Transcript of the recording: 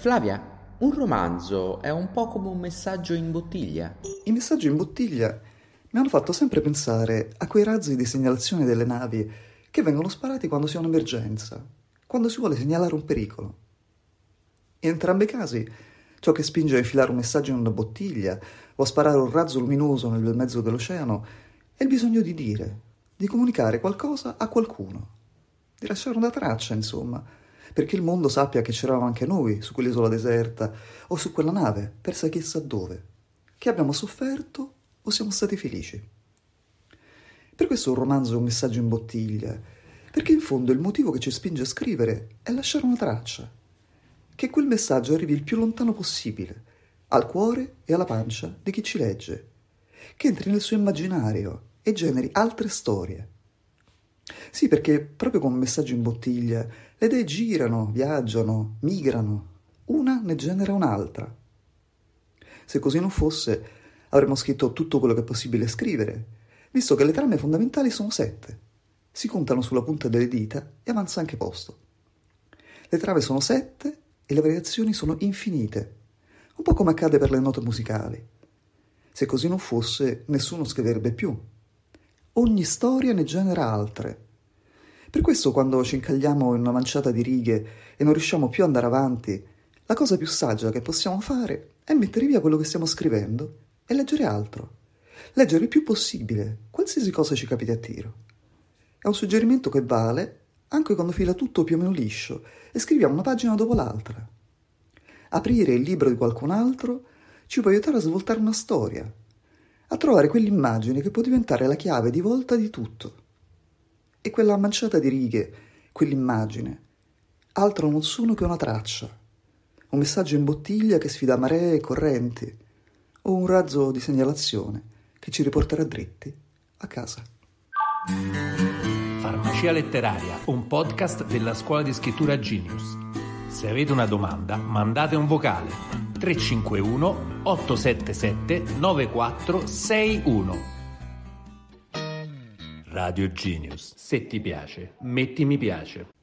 Flavia, un romanzo è un po' come un messaggio in bottiglia. I messaggi in bottiglia mi hanno fatto sempre pensare a quei razzi di segnalazione delle navi che vengono sparati quando si ha un'emergenza, quando si vuole segnalare un pericolo. In entrambi i casi, ciò che spinge a infilare un messaggio in una bottiglia o a sparare un razzo luminoso nel bel mezzo dell'oceano è il bisogno di dire, di comunicare qualcosa a qualcuno, di lasciare una traccia, insomma, perché il mondo sappia che c'eravamo anche noi su quell'isola deserta o su quella nave, persa chissà dove, che abbiamo sofferto o siamo stati felici. Per questo un romanzo è un messaggio in bottiglia, perché in fondo il motivo che ci spinge a scrivere è lasciare una traccia, che quel messaggio arrivi il più lontano possibile, al cuore e alla pancia di chi ci legge, che entri nel suo immaginario e generi altre storie sì, perché proprio con messaggio in bottiglia le idee girano, viaggiano, migrano, una ne genera un'altra. Se così non fosse, avremmo scritto tutto quello che è possibile scrivere, visto che le trame fondamentali sono sette. Si contano sulla punta delle dita e avanza anche posto. Le trame sono sette e le variazioni sono infinite, un po' come accade per le note musicali. Se così non fosse, nessuno scriverebbe più, Ogni storia ne genera altre. Per questo quando ci incagliamo in una manciata di righe e non riusciamo più ad andare avanti, la cosa più saggia che possiamo fare è mettere via quello che stiamo scrivendo e leggere altro. Leggere il più possibile, qualsiasi cosa ci capiti a tiro. È un suggerimento che vale anche quando fila tutto più o meno liscio e scriviamo una pagina dopo l'altra. Aprire il libro di qualcun altro ci può aiutare a svoltare una storia, a trovare quell'immagine che può diventare la chiave di volta di tutto. E quella manciata di righe, quell'immagine, altro non sono che una traccia, un messaggio in bottiglia che sfida maree e correnti, o un razzo di segnalazione che ci riporterà dritti a casa. Farmacia Letteraria, un podcast della scuola di scrittura Genius. Se avete una domanda, mandate un vocale 351 877 9461. Radio Genius. Se ti piace, metti mi piace.